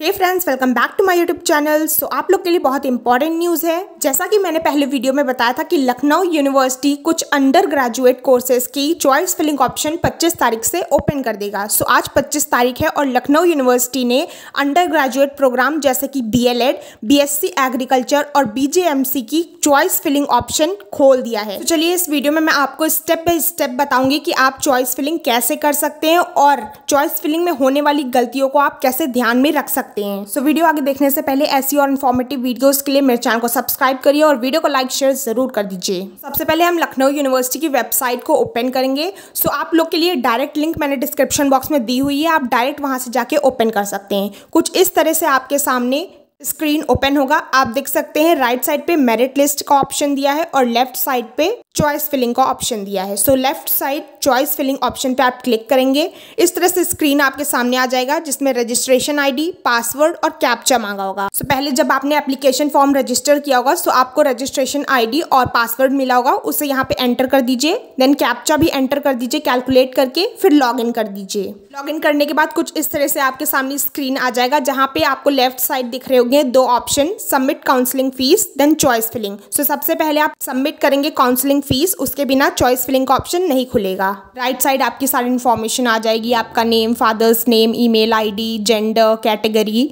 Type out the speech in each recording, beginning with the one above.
hey friends welcome back to my YouTube channel so आप लोग के लिए बहुत इंपॉर्टेंट न्यूज़ है जैसा कि मैंने पहले वीडियो में बताया था कि लखनऊ यूनिवर्सिटी कुछ अंडर ग्रेजुएट कोर्सेज की चॉइस फिलिंग ऑप्शन 25 तारीख से ओपन कर देगा सो so, आज 25 तारीख है और लखनऊ यूनिवर्सिटी ने अंडर ग्रेजुएट प्रोग्राम जैसे कि B L Ed B S C agriculture और बी की चॉइस फिलिंग ऑप्शन खोल दिया है तो so, चलिए इस वीडियो में मैं आपको स्टेप बाई स्टेप बताऊंगी कि आप चॉइस फिलिंग कैसे कर सकते हैं और चॉइस फिलिंग में होने वाली गलतियों को आप कैसे ध्यान में रख सकते सकते हैं सो so, वीडियो आगे देखने से पहले ऐसी और इन्फॉर्मेटिव वीडियोस के लिए मेरे चैनल को सब्सक्राइब करिए और वीडियो को लाइक शेयर जरूर कर दीजिए सबसे पहले हम लखनऊ यूनिवर्सिटी की वेबसाइट को ओपन करेंगे सो so, आप लोग के लिए डायरेक्ट लिंक मैंने डिस्क्रिप्शन बॉक्स में दी हुई है आप डायरेक्ट वहाँ से जाके ओपन कर सकते हैं कुछ इस तरह से आपके सामने स्क्रीन ओपन होगा आप देख सकते हैं राइट साइड पे मेरिट लिस्ट का ऑप्शन दिया है और लेफ्ट साइड पे चॉइस फिलिंग का ऑप्शन दिया है so left side choice filling option पे आप क्लिक करेंगे इस तरह से स्क्रीन आपके सामने आ जाएगा जिसमें रजिस्ट्रेशन आईडी पासवर्ड और कैप्चा मांगा होगा सो so, पहले जब आपने एप्लीकेशन फॉर्म रजिस्टर किया होगा सो so आपको रजिस्ट्रेशन आई और पासवर्ड मिला होगा उसे यहाँ पे एंटर कर दीजिए देन कैप्चा भी एंटर कर दीजिए कैलकुलेट करके फिर लॉग इन कर दीजिए लॉग इन करने के बाद कुछ इस तरह से आपके सामने स्क्रीन आ जाएगा जहाँ पे आपको लेफ्ट साइड दिख रहे हो लोगे दो option submit counselling fees then choice filling so सबसे पहले आप सबमिट करेंगे काउंसलिंग फीस उसके बिना चॉइस फिलिंग का ऑप्शन नहीं खुलेगा राइट right साइड आपकी सारी इन्फॉर्मेशन आ जाएगी आपका name father's name email ID gender category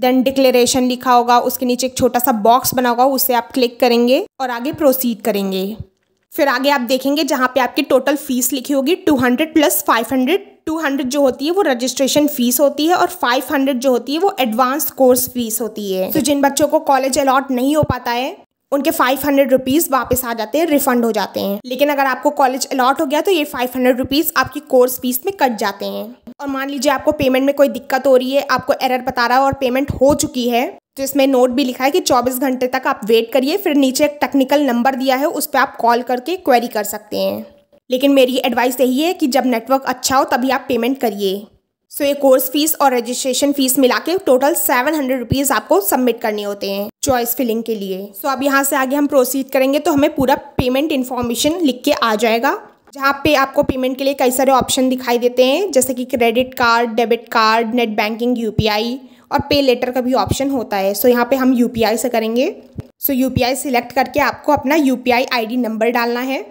then declaration लिखा होगा उसके नीचे एक छोटा सा बॉक्स बना होगा उसे आप क्लिक करेंगे और आगे प्रोसीड करेंगे फिर आगे आप देखेंगे जहाँ पे आपकी टोटल फीस लिखी होगी 200 प्लस 500 टू हंड्रेड जो होती है वो रजिस्ट्रेशन फीस होती है और फाइव हंड्रेड जो होती है वो एडवांस कोर्स फीस होती है तो जिन बच्चों को कॉलेज अलॉट नहीं हो पाता है उनके फाइव हंड्रेड रुपीज़ वापस आ जाते हैं रिफंड हो जाते हैं लेकिन अगर आपको कॉलेज अलॉट हो गया तो ये फाइव हंड्रेड रुपीज़ आपकी कोर्स फीस में कट जाते हैं और मान लीजिए आपको पेमेंट में कोई दिक्कत हो रही है आपको एरर बता रहा है और पेमेंट हो चुकी है तो इसमें नोट भी लिखा है कि 24 घंटे तक आप वेट करिए फिर नीचे एक टेक्निकल नंबर दिया है उस पर आप कॉल करके क्वेरी कर सकते हैं लेकिन मेरी एडवाइस यही है कि जब नेटवर्क अच्छा हो तभी आप पेमेंट करिए सो so, ये कोर्स फीस और रजिस्ट्रेशन फीस मिला के टोटल सेवन हंड्रेड रुपीज़ आपको सबमिट करने होते हैं चॉइस फिलिंग के लिए सो so, अब यहाँ से आगे हम प्रोसीड करेंगे तो हमें पूरा पेमेंट इन्फॉर्मेशन लिख के आ जाएगा जहाँ पे आपको पेमेंट के लिए कई सारे ऑप्शन दिखाई देते हैं जैसे कि credit card debit card net banking यू और पे लेटर का भी ऑप्शन होता है सो so, यहाँ पे हम यू से करेंगे सो यू सिलेक्ट करके आपको अपना यू पी नंबर डालना है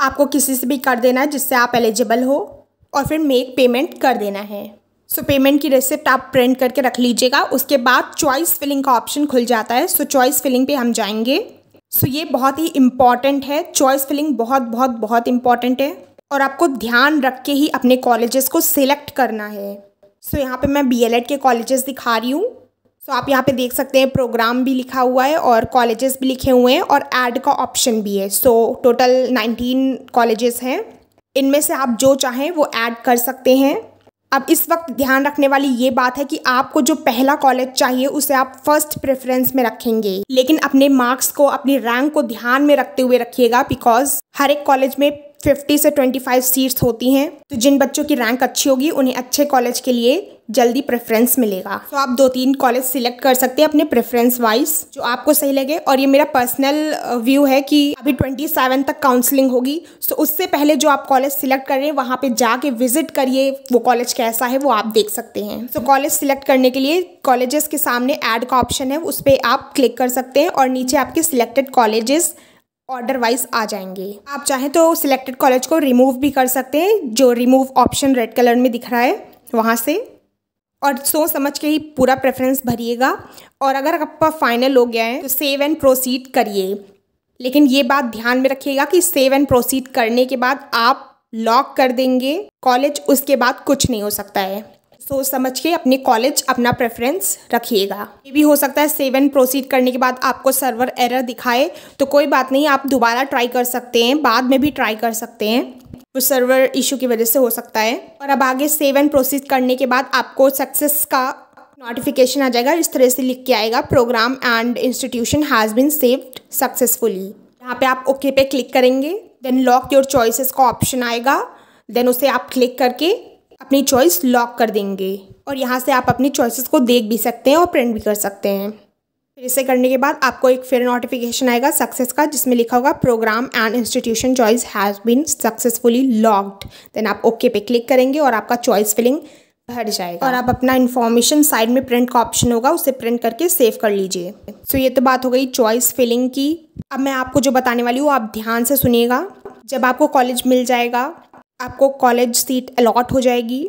आपको किसी से भी कर देना है जिससे आप एलिजिबल हो और फिर मेक पेमेंट कर देना है सो so, पेमेंट की रिसिप्ट आप प्रिंट करके रख लीजिएगा उसके बाद चॉइस फिलिंग का ऑप्शन खुल जाता है सो so, चॉइस फिलिंग पे हम जाएंगे सो so, ये बहुत ही इम्पॉर्टेंट है चॉइस फिलिंग बहुत बहुत बहुत इम्पॉर्टेंट है और आपको ध्यान रख के ही अपने कॉलेजेस को सिलेक्ट करना है सो so, यहाँ पे मैं बी के कॉलेजेस दिखा रही हूँ सो so, आप यहाँ पे देख सकते हैं प्रोग्राम भी लिखा हुआ है और कॉलेजेस भी लिखे हुए हैं और ऐड का ऑप्शन भी है सो टोटल नाइनटीन कॉलेजेस हैं इनमें से आप जो चाहें वो ऐड कर सकते हैं अब इस वक्त ध्यान रखने वाली ये बात है कि आपको जो पहला कॉलेज चाहिए उसे आप फर्स्ट प्रेफरेंस में रखेंगे लेकिन अपने मार्क्स को अपनी रैंक को ध्यान में रखते हुए रखिएगा बिकॉज हर एक कॉलेज में फिफ्टी से ट्वेंटी फाइव सीट्स होती हैं तो जिन बच्चों की रैंक अच्छी होगी उन्हें अच्छे कॉलेज के लिए जल्दी प्रेफरेंस मिलेगा तो आप दो तीन कॉलेज सिलेक्ट कर सकते हैं अपने प्रेफरेंस वाइज जो आपको सही लगे और ये मेरा पर्सनल व्यू है कि अभी ट्वेंटी सेवन तक काउंसलिंग होगी तो उससे पहले जो आप कॉलेज सिलेक्ट कर रहे हैं वहाँ पे जाके विजिट करिए वो कॉलेज कैसा है वो आप देख सकते हैं तो कॉलेज सिलेक्ट करने के लिए कॉलेजेस के सामने एड का ऑप्शन है उस पर आप क्लिक कर सकते हैं और नीचे आपके सिलेक्टेड कॉलेजेस ऑर्डर वाइज आ जाएंगे आप चाहें तो सिलेक्टेड कॉलेज को रिमूव भी कर सकते हैं जो रिमूव ऑप्शन रेड कलर में दिख रहा है वहाँ से और सोच समझ के ही पूरा प्रेफरेंस भरिएगा और अगर आपका फाइनल हो गया है तो सेव एंड प्रोसीड करिए लेकिन ये बात ध्यान में रखिएगा कि सेव एंड प्रोसीड करने के बाद आप लॉक कर देंगे कॉलेज उसके बाद कुछ नहीं हो सकता है सोच समझ के अपने कॉलेज अपना प्रेफरेंस रखिएगा ये भी हो सकता है सेवन प्रोसीड करने के बाद आपको सर्वर एरर दिखाए तो कोई बात नहीं आप दोबारा ट्राई कर सकते हैं बाद में भी ट्राई कर सकते हैं वो सर्वर इशू की वजह से हो सकता है और अब आगे सेवन प्रोसीड करने के बाद आपको सक्सेस का नोटिफिकेशन आ जाएगा इस तरह से लिख के आएगा program and institution has been saved successfully यहाँ पे आप ओके okay पे क्लिक करेंगे देन लॉक योर चॉइसेस का ऑप्शन आएगा देन उसे आप क्लिक करके अपनी चॉइस लॉक कर देंगे और यहाँ से आप अपनी चॉइसेस को देख भी सकते हैं और प्रिंट भी कर सकते हैं फिर इसे करने के बाद आपको एक फिर नोटिफिकेशन आएगा सक्सेस का जिसमें लिखा होगा program and institution choice has been successfully locked then आप ओके पे क्लिक करेंगे और आपका चॉइस फिलिंग भर जाएगा और आप अपना इन्फॉर्मेशन साइड में प्रिंट का ऑप्शन होगा उसे प्रिंट करके सेव कर लीजिए सो so, ये तो बात हो गई चॉइस फिलिंग की अब मैं आपको जो बताने वाली हूँ आप ध्यान से सुनिएगा जब आपको कॉलेज मिल जाएगा आपको कॉलेज सीट अलॉट हो जाएगी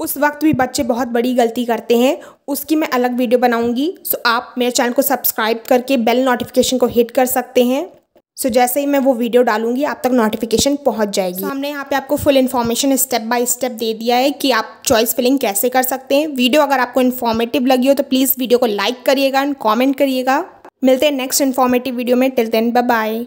उस वक्त भी बच्चे बहुत बड़ी गलती करते हैं उसकी मैं अलग वीडियो बनाऊंगी सो आप मेरे चैनल को सब्सक्राइब करके बेल नोटिफिकेशन को हिट कर सकते हैं सो जैसे ही मैं वो वीडियो डालूंगी आप तक नोटिफिकेशन पहुंच जाएगी हमने यहाँ पे आपको full information step by step दे दिया है कि आप चॉइस फिलिंग कैसे कर सकते हैं वीडियो अगर आपको इन्फॉर्मेटिव लगी हो तो प्लीज़ वीडियो को लाइक करिएगा एंड कॉमेंट करिएगा मिलते हैं नेक्स्ट इन्फॉर्मेटिव वीडियो में टिल देन बाय